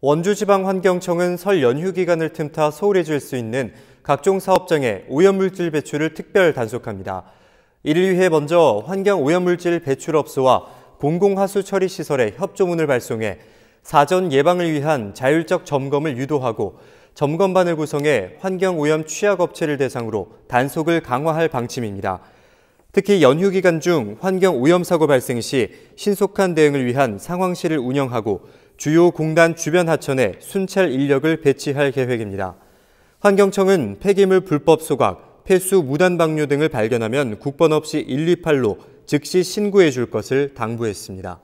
원주지방환경청은 설 연휴 기간을 틈타 서울에 줄 수 있는 각종 사업장의 오염물질 배출을 특별 단속합니다. 이를 위해 먼저 환경오염물질 배출업소와 공공하수 처리 시설에 협조문을 발송해 사전 예방을 위한 자율적 점검을 유도하고 점검반을 구성해 환경오염 취약업체를 대상으로 단속을 강화할 방침입니다. 특히 연휴 기간 중 환경오염 사고 발생 시 신속한 대응을 위한 상황실을 운영하고 주요 공단 주변 하천에 순찰 인력을 배치할 계획입니다. 환경청은 폐기물 불법 소각, 폐수 무단 방류 등을 발견하면 국번 없이 128로 즉시 신고해 줄 것을 당부했습니다.